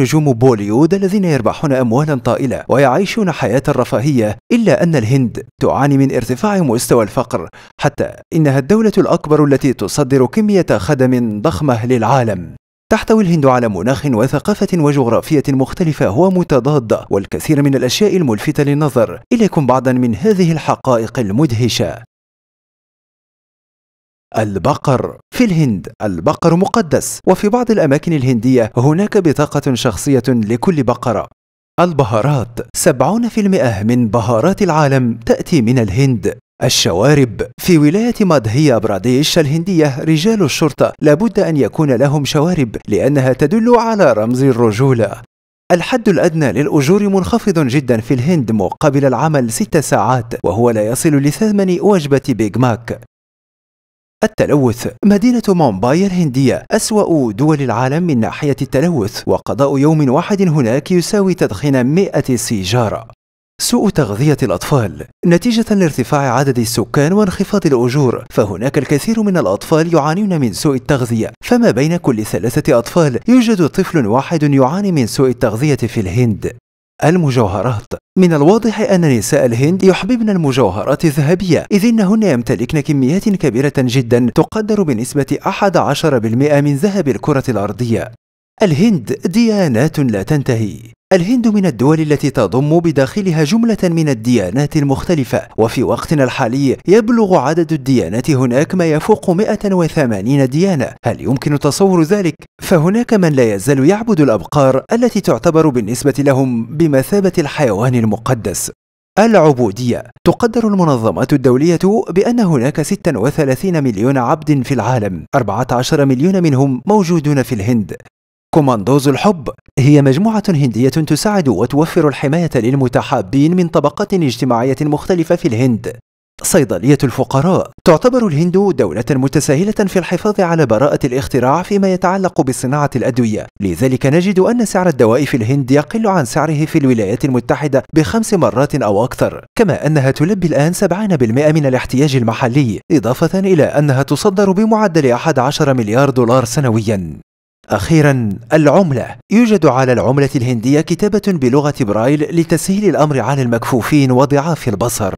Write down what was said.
نجوم بوليوود الذين يربحون أموالا طائلة ويعيشون حياة رفاهية إلا أن الهند تعاني من ارتفاع مستوى الفقر حتى إنها الدولة الأكبر التي تصدر كمية خدم ضخمة للعالم تحتوي الهند على مناخ وثقافة وجغرافية مختلفة ومتضادة والكثير من الأشياء الملفتة للنظر إليكم بعضا من هذه الحقائق المدهشة البقر في الهند البقر مقدس وفي بعض الأماكن الهندية هناك بطاقة شخصية لكل بقرة البهارات 70% من بهارات العالم تأتي من الهند الشوارب في ولاية مادهيا براديش الهندية رجال الشرطة لابد أن يكون لهم شوارب لأنها تدل على رمز الرجولة الحد الأدنى للأجور منخفض جدا في الهند مقابل العمل 6 ساعات وهو لا يصل لثمن وجبة بيج ماك التلوث مدينة مومباي الهندية أسوأ دول العالم من ناحية التلوث وقضاء يوم واحد هناك يساوي تدخين 100 سيجارة سوء تغذية الأطفال نتيجة لارتفاع عدد السكان وانخفاض الأجور فهناك الكثير من الأطفال يعانون من سوء التغذية فما بين كل ثلاثة أطفال يوجد طفل واحد يعاني من سوء التغذية في الهند المجوهرات من الواضح أن نساء الهند يحببن المجوهرات الذهبية إذ إنهن يمتلكن كميات كبيرة جدا تقدر بنسبة 11% من ذهب الكرة الأرضية الهند ديانات لا تنتهي الهند من الدول التي تضم بداخلها جملة من الديانات المختلفة وفي وقتنا الحالي يبلغ عدد الديانات هناك ما يفوق 180 ديانة هل يمكن تصور ذلك؟ فهناك من لا يزال يعبد الأبقار التي تعتبر بالنسبة لهم بمثابة الحيوان المقدس العبودية تقدر المنظمات الدولية بأن هناك 36 مليون عبد في العالم 14 مليون منهم موجودون في الهند كوماندوز الحب هي مجموعة هندية تساعد وتوفر الحماية للمتحابين من طبقات اجتماعية مختلفة في الهند صيدلية الفقراء تعتبر الهند دولة متساهلة في الحفاظ على براءة الاختراع فيما يتعلق بصناعة الأدوية لذلك نجد أن سعر الدواء في الهند يقل عن سعره في الولايات المتحدة بخمس مرات أو أكثر كما أنها تلبي الآن 70% من الاحتياج المحلي إضافة إلى أنها تصدر بمعدل 11 مليار دولار سنوياً أخيرا العملة يوجد على العملة الهندية كتابة بلغة برايل لتسهيل الأمر على المكفوفين وضعاف البصر